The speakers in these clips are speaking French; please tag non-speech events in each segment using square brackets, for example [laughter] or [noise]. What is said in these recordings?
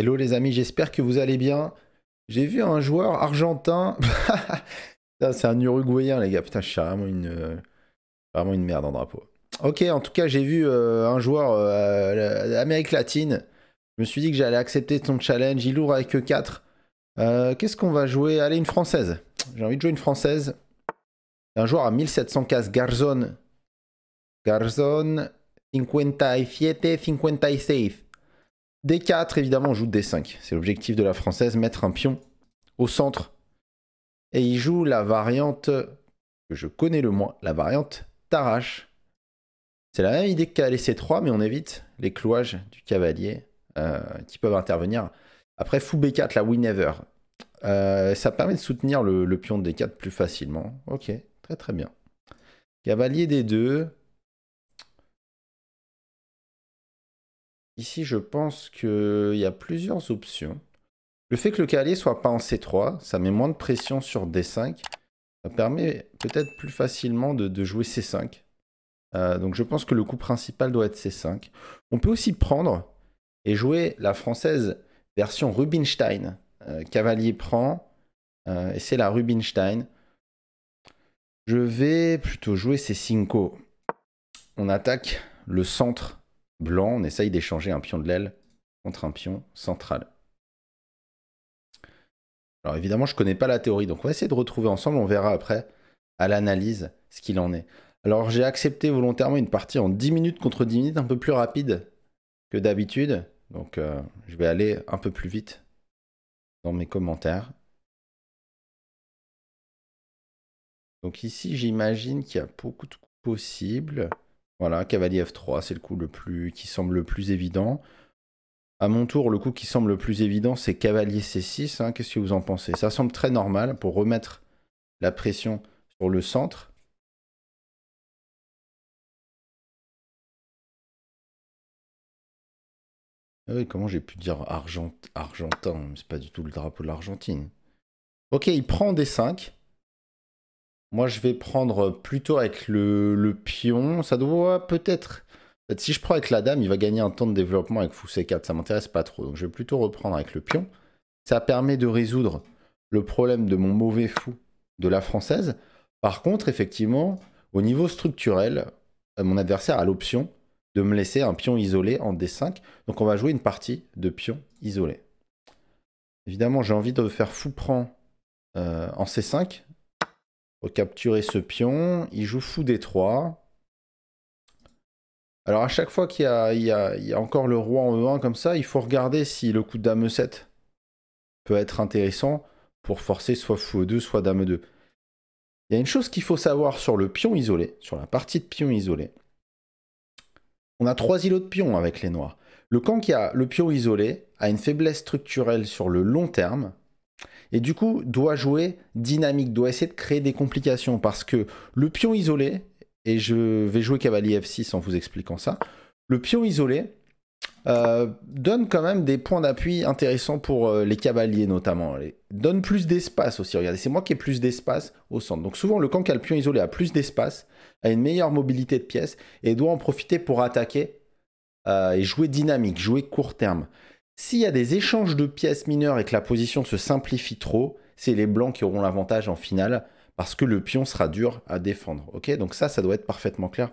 Hello les amis, j'espère que vous allez bien. J'ai vu un joueur argentin. [laughs] c'est un Uruguayen, les gars. Putain, je suis vraiment une, euh, une merde en drapeau. Ok, en tout cas, j'ai vu euh, un joueur d'Amérique euh, latine. Je me suis dit que j'allais accepter son challenge. Il ouvre avec 4. Qu'est-ce qu'on va jouer Allez, une française. J'ai envie de jouer une française. Un joueur à 1700 cases, Garzon. Garzon, 57, 56. D4, évidemment, on joue D5. C'est l'objectif de la française, mettre un pion au centre. Et il joue la variante que je connais le moins, la variante Tarache. C'est la même idée que laisser C3, mais on évite les clouages du cavalier euh, qui peuvent intervenir. Après, fou B4, la Winever. Euh, ça permet de soutenir le, le, pion de D4 plus facilement. Ok, très très bien. Cavalier D2. Ici, je pense qu'il y a plusieurs options. Le fait que le ne soit pas en C3, ça met moins de pression sur D5. Ça permet peut-être plus facilement de, jouer C5. Euh, donc je pense que le coup principal doit être C5. On peut aussi prendre et jouer la française version Rubinstein. Euh, cavalier prend, euh, et c'est la Rubinstein. Je vais plutôt jouer C5. On attaque le centre blanc, on essaye d'échanger un pion de l'aile contre un pion central. Alors évidemment, je ne connais pas la théorie, donc on va essayer de retrouver ensemble, on verra après à l'analyse ce qu'il en est. Alors j'ai accepté volontairement une partie en 10 minutes contre 10 minutes, un peu plus rapide que d'habitude, donc euh, je vais aller un peu plus vite dans mes commentaires. Donc ici, j'imagine qu'il y a beaucoup de coups possibles. Voilà, cavalier F3, c'est le coup le plus, qui semble le plus évident. À mon tour, le coup qui semble le plus évident, c'est cavalier C6. Hein. Qu'est-ce que vous en pensez Ça semble très normal pour remettre la pression sur le centre. Ah oui, comment j'ai pu dire Argent... argentin C'est pas du tout le drapeau de l'Argentine. Ok, il prend D5. Moi, je vais prendre plutôt avec le, pion. Ça doit peut-être... Si je prends avec la dame, il va gagner un temps de développement avec fou C4. Ça m'intéresse pas trop. Donc, je vais plutôt reprendre avec le pion. Ça permet de résoudre le problème de mon mauvais fou de la française. Par contre, effectivement, au niveau structurel, euh, mon adversaire a l'option de me laisser un pion isolé en D5. Donc, on va jouer une partie de pion isolé. Évidemment, j'ai envie de faire fou prend euh, en C5 capturer ce pion. Il joue fou des 3. Alors à chaque fois qu'il y, a, encore le roi en E1 comme ça, il faut regarder si le coup de dame 7 peut être intéressant pour forcer soit fou 2 e soit dame 2 Il y a une chose qu'il faut savoir sur le pion isolé, sur la partie de pion isolé. On a trois îlots de pions avec les noirs. Le camp qui a le pion isolé a une faiblesse structurelle sur le long terme et du coup, doit jouer dynamique, doit essayer de créer des complications parce que le pion isolé, et je vais jouer cavalier F6 en vous expliquant ça, le pion isolé euh, donne quand même des points d'appui intéressants pour euh, les cavaliers notamment. Donne plus d'espace aussi. Regardez, c'est moi qui ai plus d'espace au centre. Donc souvent, le camp qui a le pion isolé a plus d'espace, a une meilleure mobilité de pièces et doit en profiter pour attaquer euh, et jouer dynamique, jouer court terme. S'il y a des échanges de pièces mineures et que la position se simplifie trop, c'est les blancs qui auront l'avantage en finale parce que le pion sera dur à défendre. Ok, donc ça, ça doit être parfaitement clair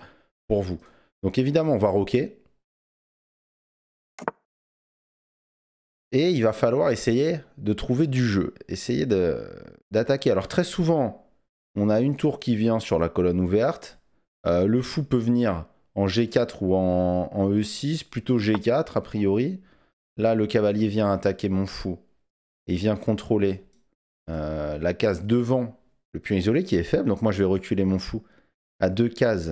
pour vous. Donc évidemment, on va roquer. Et il va falloir essayer de trouver du jeu, essayer d'attaquer. Alors très souvent, on a une tour qui vient sur la colonne ouverte. Euh, le fou peut venir en G4 ou en E6, e plutôt G4 a priori. Là, le cavalier vient attaquer mon fou. Et il vient contrôler euh, la case devant le pion isolé qui est faible. Donc moi, je vais reculer mon fou à deux cases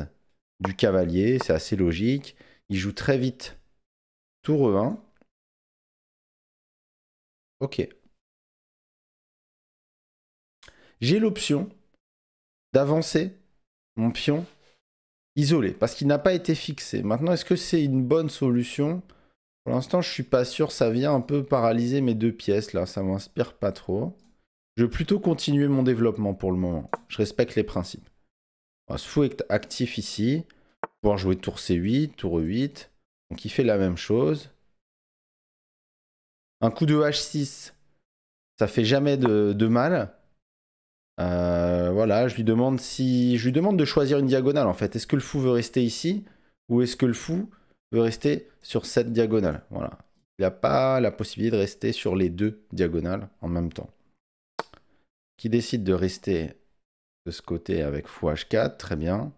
du cavalier. C'est assez logique. Il joue très vite. Tour E1. Ok. J'ai l'option d'avancer mon pion isolé parce qu'il n'a pas été fixé. Maintenant, est-ce que c'est une bonne solution pour l'instant, je suis pas sûr, ça vient un peu paralyser mes deux pièces là, ça m'inspire pas trop. Je vais plutôt continuer mon développement pour le moment. Je respecte les principes. ce fou est actif ici. Pouvoir jouer tour C8, tour E8. Donc il fait la même chose. Un coup de H6, ça fait jamais de, mal. Euh, voilà, je lui demande si. Je lui demande de choisir une diagonale en fait. Est-ce que le fou veut rester ici Ou est-ce que le fou veut rester sur cette diagonale. Voilà. Il a pas la possibilité de rester sur les deux diagonales en même temps. Qui décide de rester de ce côté avec fou h 4 très bien.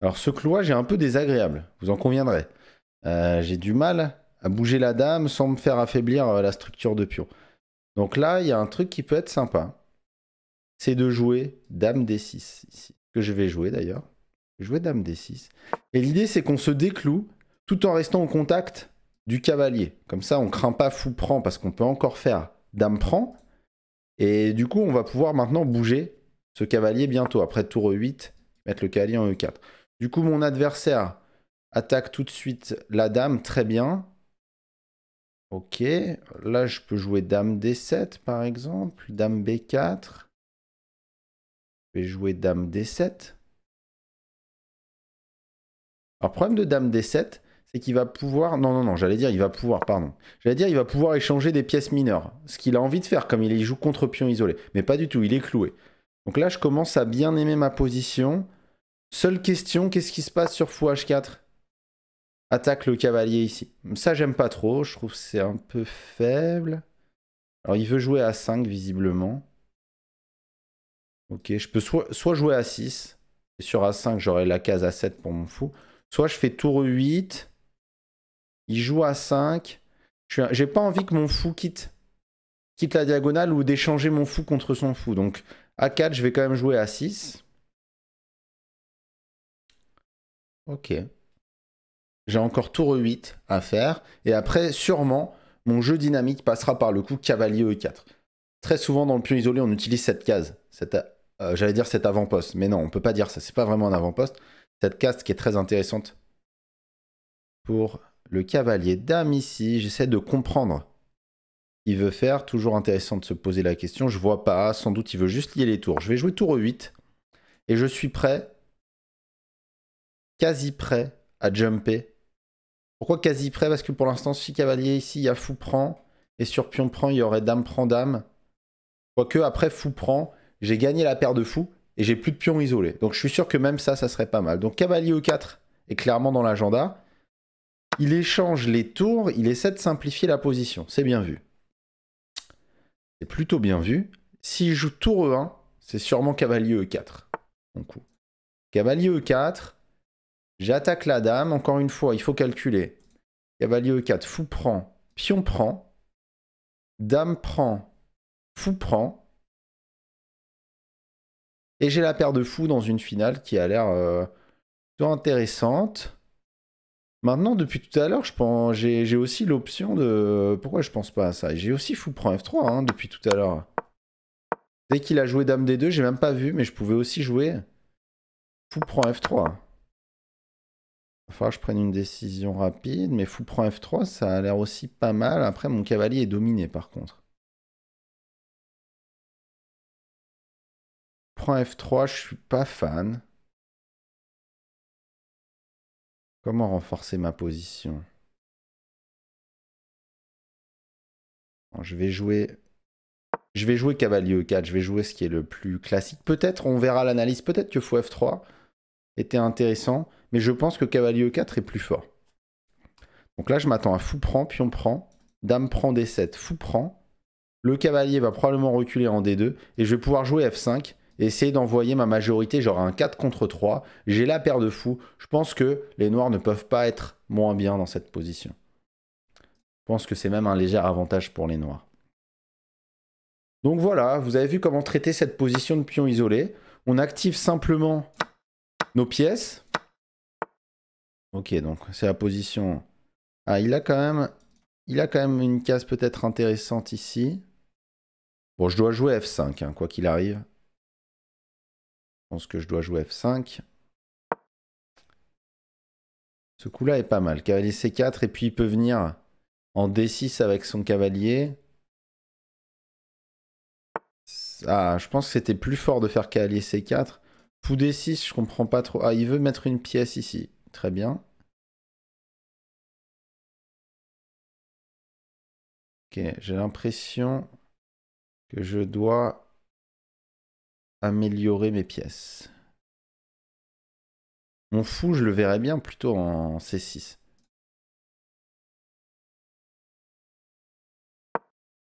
Alors ce clouage est un peu désagréable, vous en conviendrez. Euh, j'ai du mal à bouger la dame sans me faire affaiblir euh, la structure de pion. Donc là, il y a un truc qui peut être sympa. C'est de jouer dame d6 ici. Que je vais jouer d'ailleurs. Jouer dame d6. Et l'idée, c'est qu'on se décloue tout en restant au contact du cavalier. Comme ça, on craint pas fou prend parce qu'on peut encore faire dame prend. Et du coup, on va pouvoir maintenant bouger ce cavalier bientôt. Après tour e 8, mettre le cavalier en E4. Du coup, mon adversaire attaque tout de suite la dame. Très bien. Ok. Là, je peux jouer dame D7, par exemple. Dame B4. Je vais jouer dame D7. Alors, problème de Dame D7, c'est qu'il va pouvoir. Non, non, non, j'allais dire, il va pouvoir, pardon. J'allais dire, il va pouvoir échanger des pièces mineures. Ce qu'il a envie de faire, comme il joue contre pion isolé. Mais pas du tout, il est cloué. Donc là, je commence à bien aimer ma position. Seule question, qu'est-ce qui se passe sur fou h4 Attaque le cavalier ici. Ça, j'aime pas trop. Je trouve que c'est un peu faible. Alors, il veut jouer à 5, visiblement. Ok, je peux soit, jouer à 6. Et sur A5, j'aurai la case A7 pour mon fou. Soit je fais tour 8, il joue à 5. J'ai pas envie que mon fou quitte, quitte la diagonale ou d'échanger mon fou contre son fou. Donc à 4, je vais quand même jouer à 6. Ok. J'ai encore tour 8 à faire. Et après, sûrement, mon jeu dynamique passera par le coup cavalier E4. Très souvent dans le pion isolé, on utilise cette case, euh, j'allais dire cet avant-poste, mais non, on peut pas dire ça, c'est pas vraiment un avant-poste cette caste qui est très intéressante pour le cavalier dame ici. J'essaie de comprendre. Il veut faire, toujours intéressant de se poser la question. Je vois pas, sans doute il veut juste lier les tours. Je vais jouer tour 8 et je suis prêt, quasi prêt à jumper. Pourquoi quasi prêt Parce que pour l'instant, si cavalier ici, il y a fou prend et sur pion prend, il y aurait dame prend dame. Quoique après fou prend, j'ai gagné la paire de fou et j'ai plus de pions isolés. Donc je suis sûr que même ça, ça serait pas mal. Donc cavalier E4 est clairement dans l'agenda. Il échange les tours, il essaie de simplifier la position. C'est bien vu. C'est plutôt bien vu. S'il joue tour E1, c'est sûrement cavalier E4. Cavalier E4, j'attaque la dame. Encore une fois, il faut calculer. Cavalier E4, fou prend, pion prend, dame prend, fou prend, et j'ai la paire de fous dans une finale qui a l'air euh, plutôt intéressante. Maintenant, depuis tout à l'heure, je pense, j'ai, aussi l'option de. Pourquoi je pense pas à ça J'ai aussi fou prend F3 depuis tout à l'heure. Dès qu'il a joué Dame D2, j'ai même pas vu, mais je pouvais aussi jouer fou prend F3. Enfin, je prenne une décision rapide, mais fou prend F3, ça a l'air aussi pas mal. Après, mon cavalier est dominé par contre. prends F3, je suis pas fan. Comment renforcer ma position Je vais jouer... Je vais jouer cavalier E4, je vais jouer ce qui est le plus classique. Peut-être, on verra l'analyse, peut-être que fou F3 était intéressant, mais je pense que cavalier E4 est plus fort. Donc là, je m'attends à fou prend, pion prend, dame prend D7, fou prend. Le cavalier va probablement reculer en D2 et je vais pouvoir jouer F5 essayer d'envoyer ma majorité, genre un 4 contre 3. J'ai la paire de fous. Je pense que les noirs ne peuvent pas être moins bien dans cette position. Je pense que c'est même un léger avantage pour les noirs. Donc voilà, vous avez vu comment traiter cette position de pion isolé. On active simplement nos pièces. Ok, donc c'est la position... Ah, il a quand même, il a quand même une case peut-être intéressante ici. Bon, je dois jouer F5, hein, quoi qu'il arrive que je dois jouer F5. Ce coup-là est pas mal. Cavalier C4, et puis il peut venir en D6 avec son cavalier. Ah, je pense que c'était plus fort de faire cavalier C4. Pou D6, je comprends pas trop. Ah, il veut mettre une pièce ici. Très bien. Ok, j'ai l'impression que je dois améliorer mes pièces. Mon fou, je le verrais bien plutôt en C6.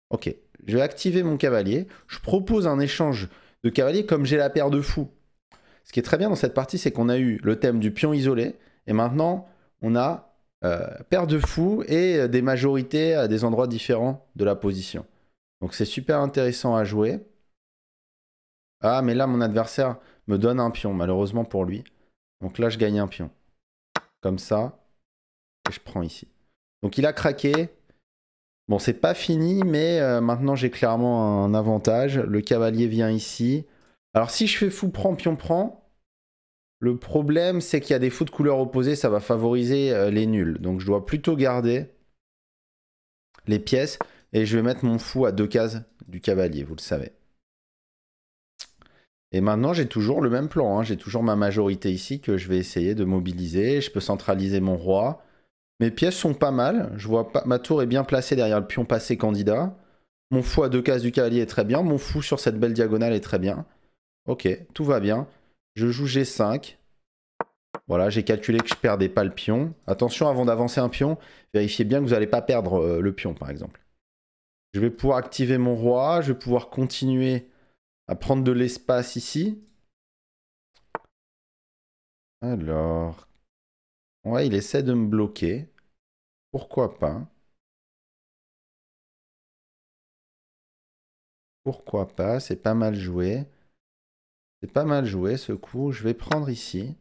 Ok, je vais activer mon cavalier. Je propose un échange de cavalier comme j'ai la paire de fous. Ce qui est très bien dans cette partie, c'est qu'on a eu le thème du pion isolé. Et maintenant, on a euh, paire de fous et euh, des majorités à des endroits différents de la position. Donc c'est super intéressant à jouer. Ah, mais là, mon adversaire me donne un pion, malheureusement pour lui. Donc là, je gagne un pion. Comme ça. Et je prends ici. Donc il a craqué. Bon, c'est pas fini, mais euh, maintenant j'ai clairement un avantage. Le cavalier vient ici. Alors si je fais fou prend, pion prend, le problème c'est qu'il y a des fous de couleurs opposées, ça va favoriser euh, les nuls. Donc je dois plutôt garder les pièces et je vais mettre mon fou à deux cases du cavalier, vous le savez. Et maintenant, j'ai toujours le même plan. Hein. J'ai toujours ma majorité ici que je vais essayer de mobiliser. Je peux centraliser mon roi. Mes pièces sont pas mal. Je vois pas... Ma tour est bien placée derrière le pion passé candidat. Mon fou à deux cases du cavalier est très bien. Mon fou sur cette belle diagonale est très bien. Ok, tout va bien. Je joue G5. Voilà, j'ai calculé que je perdais pas le pion. Attention, avant d'avancer un pion, vérifiez bien que vous n'allez pas perdre euh, le pion, par exemple. Je vais pouvoir activer mon roi. Je vais pouvoir continuer à prendre de l'espace ici. Alors. Ouais, il essaie de me bloquer. Pourquoi pas Pourquoi pas C'est pas mal joué. C'est pas mal joué ce coup. Je vais prendre ici.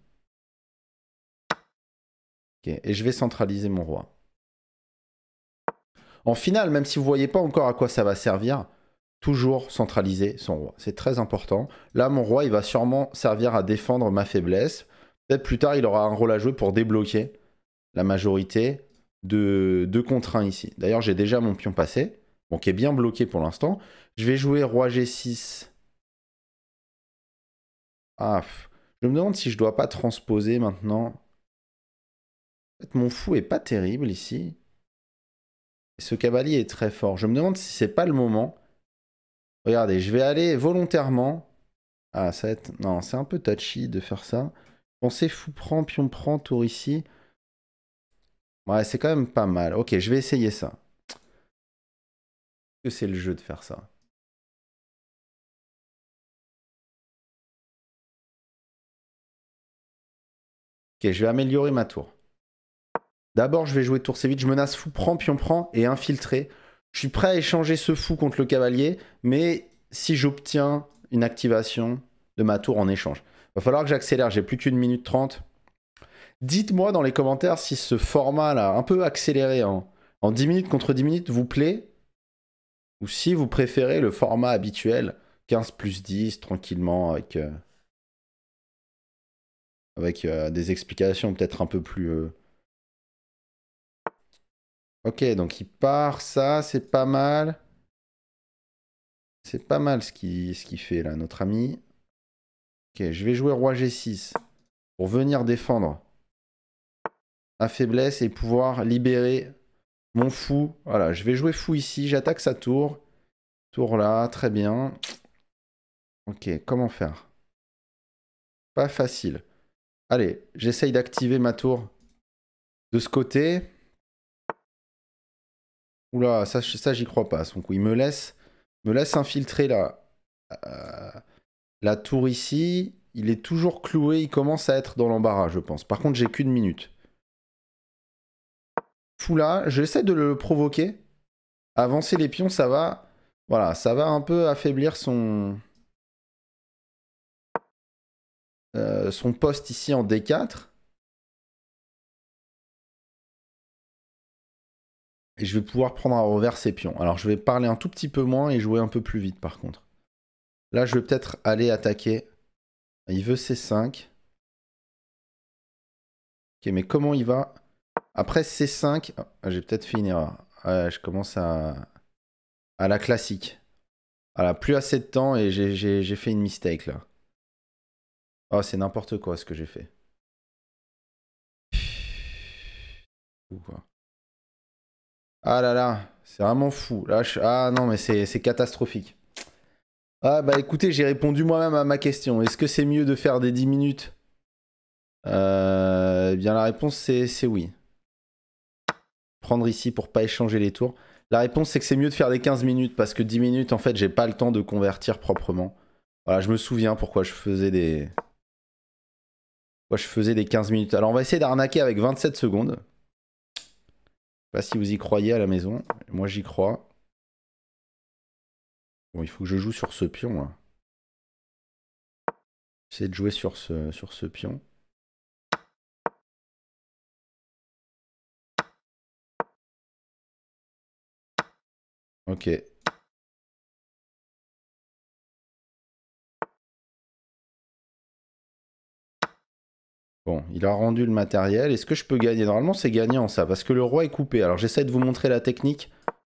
Et je vais centraliser mon roi. En finale, même si vous ne voyez pas encore à quoi ça va servir, toujours centraliser son roi. C'est très important. Là, mon roi, il va sûrement servir à défendre ma faiblesse. Peut-être plus tard, il aura un rôle à jouer pour débloquer la majorité de, contraintes ici. D'ailleurs, j'ai déjà mon pion passé, Donc, il est bien bloqué pour l'instant. Je vais jouer roi G6. Ah, je me demande si je dois pas transposer maintenant. En fait, mon fou est pas terrible ici. ce cavalier est très fort. Je me demande si c'est pas le moment Regardez, je vais aller volontairement. Ah, ça va être... Non, c'est un peu touchy de faire ça. Pensez fou prend, pion prend, tour ici. Ouais, c'est quand même pas mal. Ok, je vais essayer ça. que c'est le jeu de faire ça Ok, je vais améliorer ma tour. D'abord, je vais jouer tour c Je menace fou prend, pion prend et infiltrer je suis prêt à échanger ce fou contre le cavalier, mais si j'obtiens une activation de ma tour en échange. Va falloir que j'accélère, j'ai plus qu'une minute trente. Dites-moi dans les commentaires si ce format-là, un peu accéléré en, en 10 minutes contre 10 minutes, vous plaît. Ou si vous préférez le format habituel, 15 plus 10, tranquillement, avec, euh, avec euh, des explications peut-être un peu plus... Euh, Ok, donc il part, ça, c'est pas mal. C'est pas mal ce qu'il fait là, notre ami. Ok, je vais jouer roi G6 pour venir défendre la faiblesse et pouvoir libérer mon fou. Voilà, je vais jouer fou ici, j'attaque sa tour. Tour là, très bien. Ok, comment faire Pas facile. Allez, j'essaye d'activer ma tour de ce côté. Oula, ça, ça j'y crois pas. Son coup, il me laisse, me laisse infiltrer la, euh, la tour ici. Il est toujours cloué. Il commence à être dans l'embarras, je pense. Par contre, j'ai qu'une minute. Foula, j'essaie de le provoquer. Avancer les pions, ça va. Voilà, ça va un peu affaiblir son. Euh, son poste ici en D4. Et je vais pouvoir prendre à revers ses pions. Alors je vais parler un tout petit peu moins et jouer un peu plus vite par contre. Là, je vais peut-être aller attaquer. Il veut C5. Ok, mais comment il va Après C5... Ah, j'ai peut-être fait une erreur. je commence à... à la classique. Voilà, plus assez de temps et j'ai fait une mistake là. Oh, c'est n'importe quoi ce que j'ai fait. Ou quoi ah là là, c'est vraiment fou. Ah non, mais c'est catastrophique. Ah bah écoutez, j'ai répondu moi-même à ma question. Est-ce que c'est mieux de faire des 10 minutes euh, Eh bien la réponse c'est oui. Prendre ici pour pas échanger les tours. La réponse c'est que c'est mieux de faire des 15 minutes parce que 10 minutes en fait j'ai pas le temps de convertir proprement. Voilà, je me souviens pourquoi je faisais des... Pourquoi je faisais des 15 minutes. Alors on va essayer d'arnaquer avec 27 secondes pas bah, si vous y croyez à la maison. Moi, j'y crois. Bon, il faut que je joue sur ce pion, là. J'essaie de jouer sur ce, sur ce pion. Ok, Bon, il a rendu le matériel. Est-ce que je peux gagner Normalement, c'est gagnant ça, parce que le roi est coupé. Alors, j'essaie de vous montrer la technique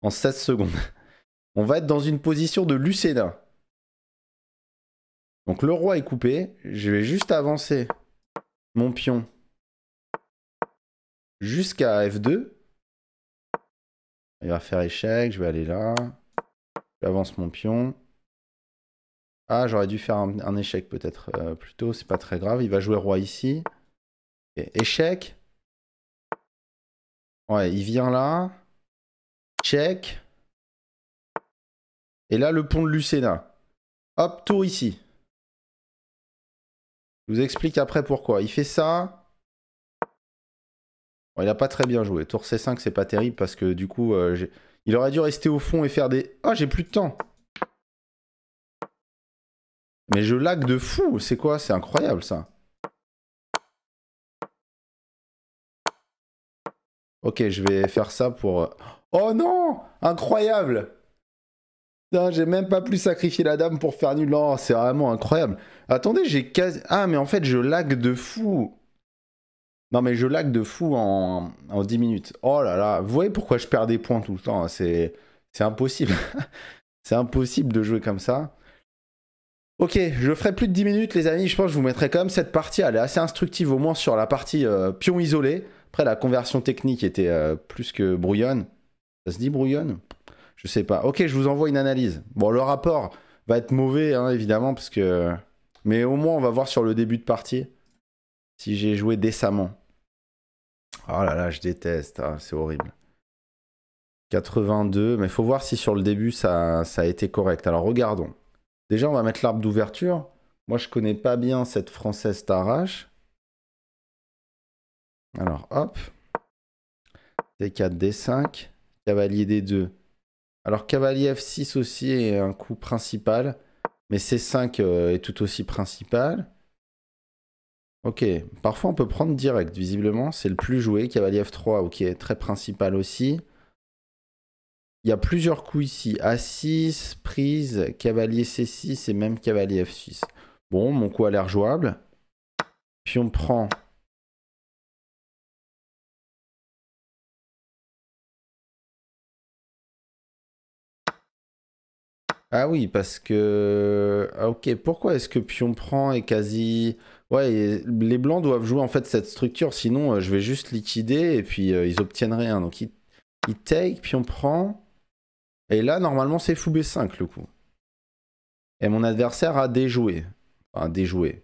en 16 secondes. [laughs] On va être dans une position de Lucena. Donc, le roi est coupé. Je vais juste avancer mon pion jusqu'à F2. Il va faire échec. Je vais aller là. J'avance mon pion. Ah, j'aurais dû faire un, échec peut-être euh, plus plutôt, c'est pas très grave. Il va jouer roi ici. échec. Ouais, il vient là. Check. Et là, le pont de Lucena. Hop, tour ici. Je vous explique après pourquoi. Il fait ça. il a pas très bien joué. Tour C5, c'est pas terrible parce que du coup, euh, il aurait dû rester au fond et faire des... Oh, j'ai plus de temps. Mais je lag de fou, c'est quoi C'est incroyable ça. Ok, je vais faire ça pour... Euh, oh non Incroyable j'ai même pas pu sacrifier la dame pour faire nul. Non, c'est vraiment incroyable. Attendez, j'ai quasi... Ah, mais en fait, je lag de fou. Non, mais je lag de fou en, en 10 minutes. Oh là là, vous voyez pourquoi je perds des points tout le temps hein. C'est impossible. [laughs] c'est impossible de jouer comme ça. Ok, je ferai plus de 10 minutes les amis, je pense que je vous mettrai quand même cette partie, elle est assez instructive au moins sur la partie euh, pion isolé. Après la conversion technique était euh, plus que brouillonne. Ça se dit brouillonne Je sais pas. Ok, je vous envoie une analyse. Bon, le rapport va être mauvais hein, évidemment parce que... Mais au moins on va voir sur le début de partie si j'ai joué décemment. Oh là là, je déteste, hein, c'est horrible. 82, mais faut voir si sur le début ça a été correct. Alors regardons. Déjà, on va mettre l'arbre d'ouverture. Moi, je connais pas bien cette française Tarache. Alors, hop. D4, D5. Cavalier D2. Alors, cavalier F6 aussi est un coup principal. Mais C5 euh, est tout aussi principal. Ok, parfois on peut prendre direct, visiblement. C'est le plus joué. Cavalier F3, ok, très principal aussi. Il y a plusieurs coups ici. A6, prise, cavalier C6 et même cavalier F6. Bon, mon coup a l'air jouable. Puis on prend... Ah oui, parce que... Ah, ok, pourquoi est-ce que pion prend est quasi... Ouais, les blancs doivent jouer en fait cette structure, sinon euh, je vais juste liquider et puis euh, ils obtiennent rien. Donc ils, take, pion prend... Et là, normalement, c'est fou B5 le coup. Et mon adversaire a déjoué. Enfin, déjoué.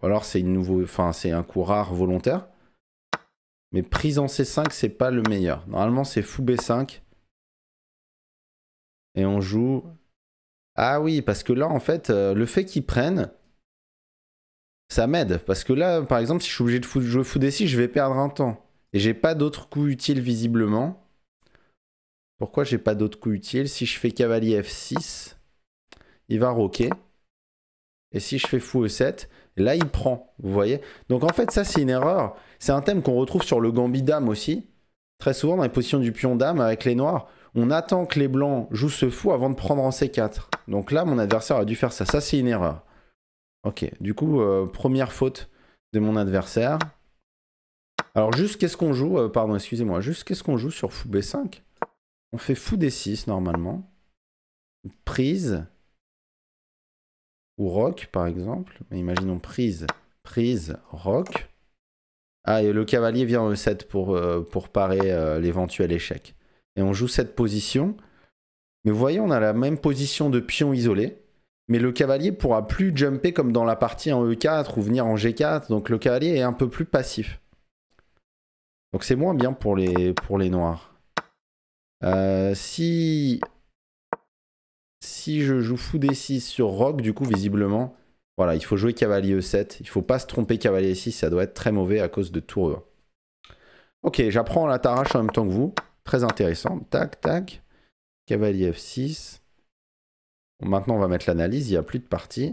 Ou alors c'est nouveau... enfin, c'est un coup rare volontaire. Mais prise en C5, c'est pas le meilleur. Normalement, c'est fou B5. Et on joue... Ah oui, parce que là, en fait, euh, le fait qu'il prenne. ça m'aide. Parce que là, par exemple, si je suis obligé de jouer fou D6, je vais perdre un temps. Et j'ai pas d'autres coups utiles visiblement. Pourquoi j'ai pas d'autres coups utiles Si je fais cavalier F6, il va roquer. Et si je fais fou E7, là il prend, vous voyez Donc en fait ça c'est une erreur. C'est un thème qu'on retrouve sur le gambit dame aussi. Très souvent dans les positions du pion dame avec les noirs, on attend que les blancs jouent ce fou avant de prendre en C4. Donc là mon adversaire a dû faire ça. Ça c'est une erreur. Ok, du coup euh, première faute de mon adversaire. Alors juste qu'est-ce qu'on joue, euh, pardon excusez-moi, juste qu'est-ce qu'on joue sur fou B5 on fait fou des 6 normalement. Prise. Ou rock par exemple. Mais imaginons prise, prise, rock. Ah, et le cavalier vient en E7 pour, euh, pour parer euh, l'éventuel échec. Et on joue cette position. Mais vous voyez, on a la même position de pion isolé. Mais le cavalier pourra plus jumper comme dans la partie en E4 ou venir en G4. Donc le cavalier est un peu plus passif. Donc c'est moins bien pour les, pour les noirs. Euh, si... Si je joue fou d6 sur roc, du coup, visiblement, voilà, il faut jouer cavalier e7. Il faut pas se tromper cavalier 6 ça doit être très mauvais à cause de tour e1. Ok, j'apprends la tarache en même temps que vous. Très intéressant. Tac, tac. Cavalier f6. Maintenant, on va mettre l'analyse. Il n'y a plus de partie.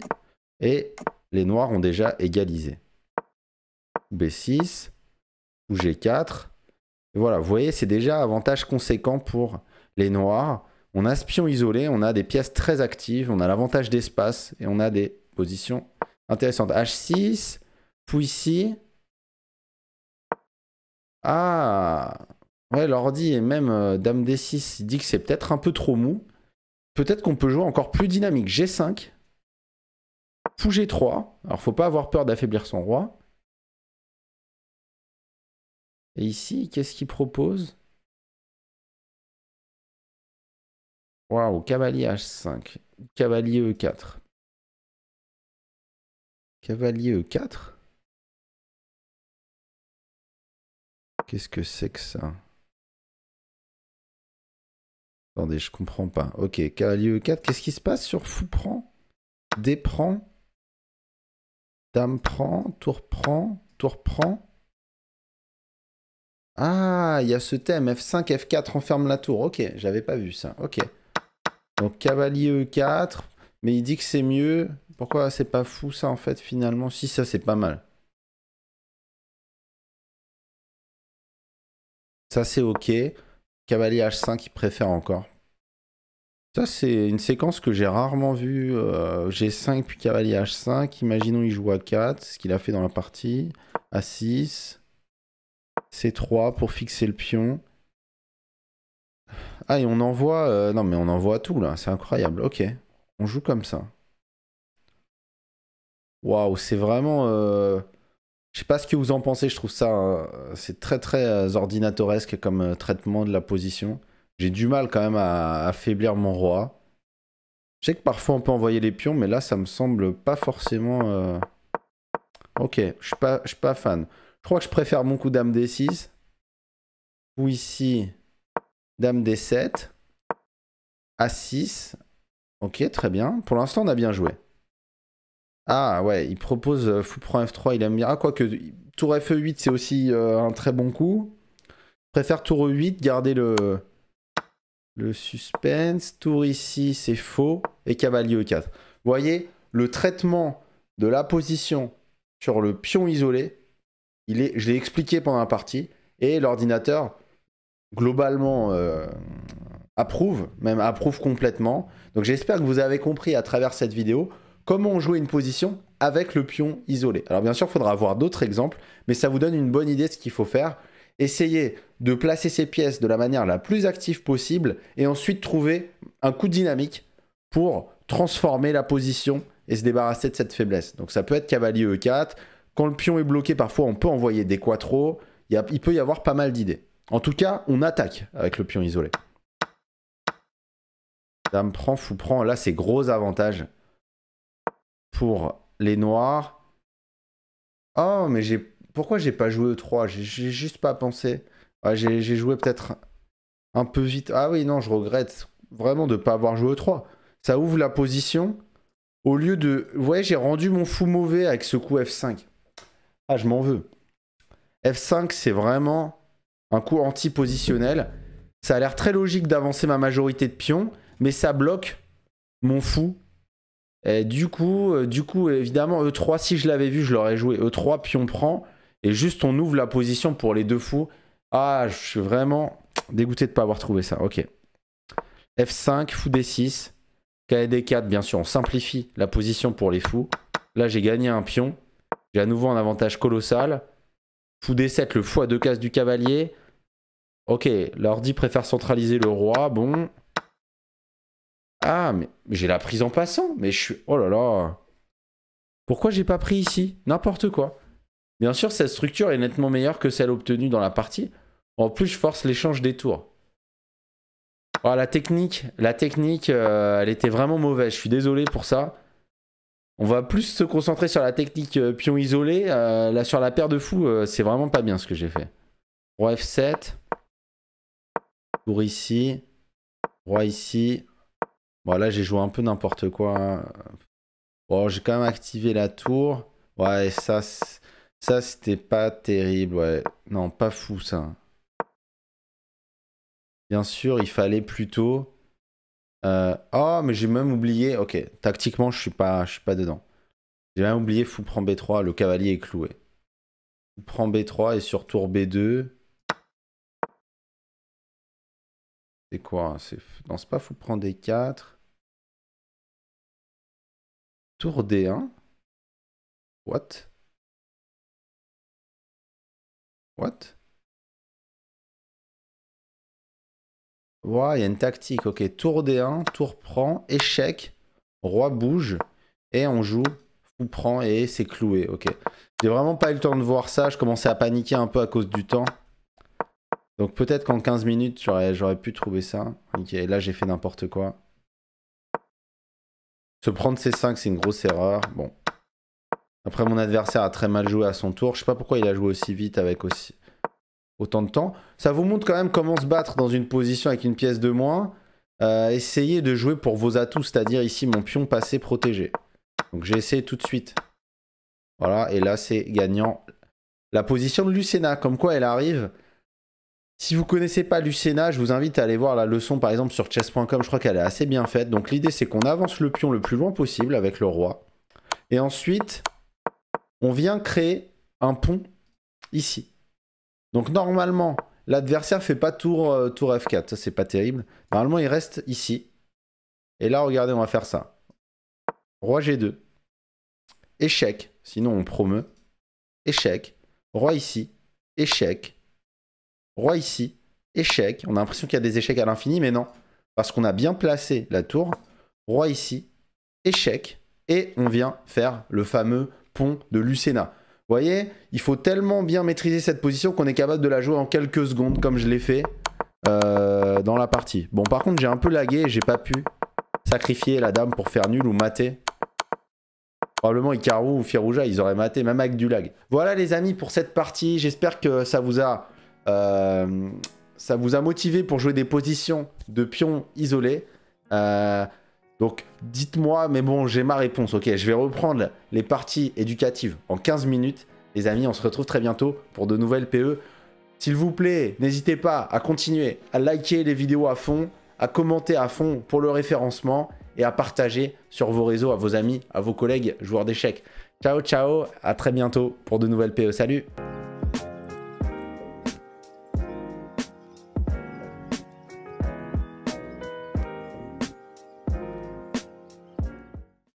Et les noirs ont déjà égalisé. B6. Ou G4. Voilà, vous voyez, c'est déjà avantage conséquent pour les noirs. On a spion isolé, on a des pièces très actives, on a l'avantage d'espace et on a des positions intéressantes. H6, ici. Ah Ouais, l'ordi et même euh, Dame D6, dit que c'est peut-être un peu trop mou. Peut-être qu'on peut jouer encore plus dynamique. G5. Fou G3. Alors, faut pas avoir peur d'affaiblir son roi. Et ici, qu'est-ce qu'il propose Waouh, cavalier H5, cavalier E4. Cavalier E4 Qu'est-ce que c'est que ça Attendez, je comprends pas. Ok, cavalier E4, qu'est-ce qui se passe sur fou prend prend Dame prend, tour prend, tour prend. Ah, il y a ce thème. F5, F4 enferme la tour. Ok, j'avais pas vu ça. Ok. Donc cavalier E4. Mais il dit que c'est mieux. Pourquoi c'est pas fou ça en fait finalement Si ça c'est pas mal. Ça c'est ok. Cavalier H5 il préfère encore. Ça c'est une séquence que j'ai rarement vue. Euh, G5 puis cavalier H5. Imaginons il joue A4, ce qu'il a fait dans la partie. A6. C3 pour fixer le pion. Ah, et on envoie... voit euh, non, mais on envoie tout, là. C'est incroyable. Ok. On joue comme ça. Waouh, c'est vraiment... Euh... Je sais pas ce que vous en pensez, je trouve ça... Hein, c'est très, très euh, ordinatoresque comme euh, traitement de la position. J'ai du mal quand même à affaiblir mon roi. Je sais que parfois on peut envoyer les pions, mais là, ça me semble pas forcément... Ok, je suis pas, pas fan. Je crois que je préfère mon coup dame d6. Ou ici, dame d7. A6. Ok, très bien. Pour l'instant, on a bien joué. Ah ouais, il propose euh, fou prend F3, il aime bien. Ah quoique, tour F8, e c'est aussi euh, un très bon coup. Je préfère tour E8, garder le, le suspense. Tour ici, c'est faux. Et cavalier E4. Vous voyez, le traitement de la position sur le pion isolé je l'ai expliqué pendant la partie, et l'ordinateur, globalement, euh, approuve, même approuve complètement. Donc j'espère que vous avez compris à travers cette vidéo comment jouer une position avec le pion isolé. Alors bien sûr, il faudra voir d'autres exemples, mais ça vous donne une bonne idée de ce qu'il faut faire. Essayez de placer ces pièces de la manière la plus active possible et ensuite trouver un coup de dynamique pour transformer la position et se débarrasser de cette faiblesse. Donc ça peut être cavalier E4, quand le pion est bloqué, parfois on peut envoyer des quattro. Il, il peut y avoir pas mal d'idées. En tout cas, on attaque avec le pion isolé. Dame prend, fou prend. Là, c'est gros avantage pour les noirs. Oh, mais j'ai. Pourquoi j'ai pas joué E3 J'ai juste pas pensé. j'ai joué peut-être un peu vite. Ah oui, non, je regrette vraiment de ne pas avoir joué E3. Ça ouvre la position. Au lieu de. Vous voyez, j'ai rendu mon fou mauvais avec ce coup F5. Ah, je m'en veux. F5, c'est vraiment un coup anti-positionnel. Ça a l'air très logique d'avancer ma majorité de pions, mais ça bloque mon fou. Et du coup, euh, du coup, évidemment, E3, si je l'avais vu, je l'aurais joué. E3, pion prend, et juste on ouvre la position pour les deux fous. Ah, je suis vraiment dégoûté de ne pas avoir trouvé ça. Ok. F5, fou D6, KD4, bien sûr, on simplifie la position pour les fous. Là, j'ai gagné un pion. J'ai à nouveau un avantage colossal. Fou D7, le fou à deux cases du cavalier. Ok, l'ordi préfère centraliser le roi. Bon. Ah, mais, j'ai la prise en passant. Mais je suis. Oh là là. Pourquoi j'ai pas pris ici N'importe quoi. Bien sûr, cette structure est nettement meilleure que celle obtenue dans la partie. En plus, je force l'échange des tours. Ah, la technique, la technique euh, elle était vraiment mauvaise. Je suis désolé pour ça. On va plus se concentrer sur la technique euh, pion isolé. Euh, là, sur la paire de fous, euh, c'est vraiment pas bien ce que j'ai fait. Roi F7. Tour ici. Roi ici. Bon, là, j'ai joué un peu n'importe quoi. Hein. Bon, j'ai quand même activé la tour. Ouais, ça, ça c'était pas terrible. Ouais, non, pas fou ça. Bien sûr, il fallait plutôt euh, oh, mais j'ai même oublié. Ok, tactiquement, je suis pas, je suis pas dedans. J'ai même oublié fou prend B3, le cavalier est cloué. Fou prend B3 et sur tour B2. C'est quoi hein, C'est non, c'est pas fou prend D4. Tour D1. What What Ouais, il y a une tactique. Ok, tour D1, tour prend, échec, roi bouge, et on joue fou prend et c'est cloué. Ok. J'ai vraiment pas eu le temps de voir ça. Je commençais à paniquer un peu à cause du temps. Donc peut-être qu'en 15 minutes, j'aurais pu trouver ça. Ok, là j'ai fait n'importe quoi. Se prendre C5, c'est une grosse erreur. Bon. Après, mon adversaire a très mal joué à son tour. Je sais pas pourquoi il a joué aussi vite avec aussi autant de temps. Ça vous montre quand même comment se battre dans une position avec une pièce de moins. Euh, essayez de jouer pour vos atouts, c'est-à-dire ici mon pion passé protégé. Donc j'ai essayé tout de suite. Voilà, et là c'est gagnant. La position de Lucena, comme quoi elle arrive. Si vous connaissez pas Lucena, je vous invite à aller voir la leçon par exemple sur chess.com, je crois qu'elle est assez bien faite. Donc l'idée c'est qu'on avance le pion le plus loin possible avec le roi. Et ensuite, on vient créer un pont ici. Donc normalement, l'adversaire fait pas tour, euh, tour F4. Ça, c'est pas terrible. Normalement, il reste ici. Et là, regardez, on va faire ça. Roi G2. Échec. Sinon, on promeut. Échec. Roi ici. Échec. Roi ici. Échec. On a l'impression qu'il y a des échecs à l'infini, mais non. Parce qu'on a bien placé la tour. Roi ici. Échec. Et on vient faire le fameux pont de Lucena. Vous voyez, il faut tellement bien maîtriser cette position qu'on est capable de la jouer en quelques secondes comme je l'ai fait euh, dans la partie. Bon par contre j'ai un peu lagué j'ai pas pu sacrifier la dame pour faire nul ou mater. Probablement Icaro ou Firouja ils auraient maté même avec du lag. Voilà les amis pour cette partie, j'espère que ça vous a... Euh, ça vous a motivé pour jouer des positions de pions isolés. Euh, donc dites-moi, mais bon, j'ai ma réponse. Ok, je vais reprendre les parties éducatives en 15 minutes. Les amis, on se retrouve très bientôt pour de nouvelles PE. S'il vous plaît, n'hésitez pas à continuer à liker les vidéos à fond, à commenter à fond pour le référencement et à partager sur vos réseaux, à vos amis, à vos collègues joueurs d'échecs. Ciao, ciao, à très bientôt pour de nouvelles PE. Salut